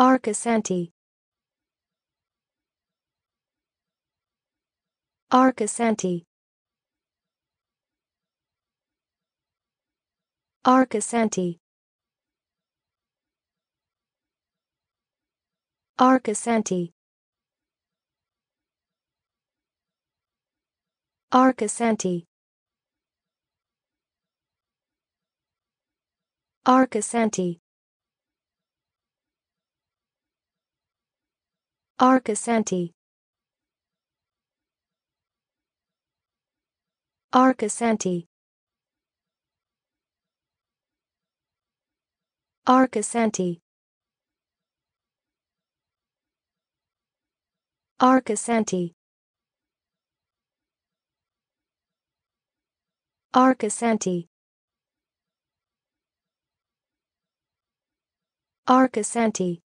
Arcasanti Arcasanti Arcasanti Arcasanti Arcasanti Arcasanti Arcasanti Arcasanti Arcasanti Arcasanti Arcasanti Arcasanti